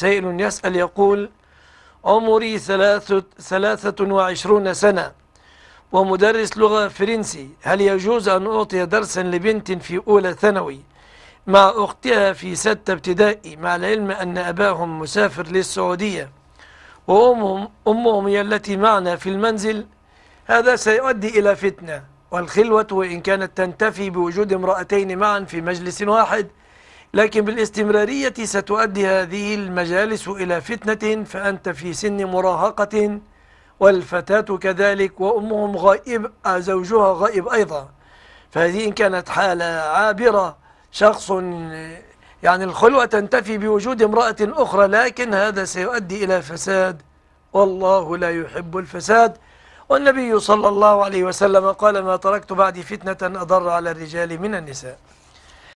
سائل يسأل يقول عمري ثلاثة, ثلاثة وعشرون سنة ومدرس لغة فرنسي هل يجوز أن أعطي درسا لبنت في أولى ثانوي مع أختها في ستة ابتدائي مع العلم أن أباهم مسافر للسعودية وأمهم أمهم هي التي معنا في المنزل هذا سيؤدي إلى فتنة والخلوة وإن كانت تنتفي بوجود امرأتين معا في مجلس واحد لكن بالاستمرارية ستؤدي هذه المجالس إلى فتنة فأنت في سن مراهقة والفتاة كذلك وأمهم غائب زوجها غائب أيضا فهذه إن كانت حالة عابرة شخص يعني الخلوة تنتفي بوجود امرأة أخرى لكن هذا سيؤدي إلى فساد والله لا يحب الفساد والنبي صلى الله عليه وسلم قال ما تركت بعدي فتنة أضر على الرجال من النساء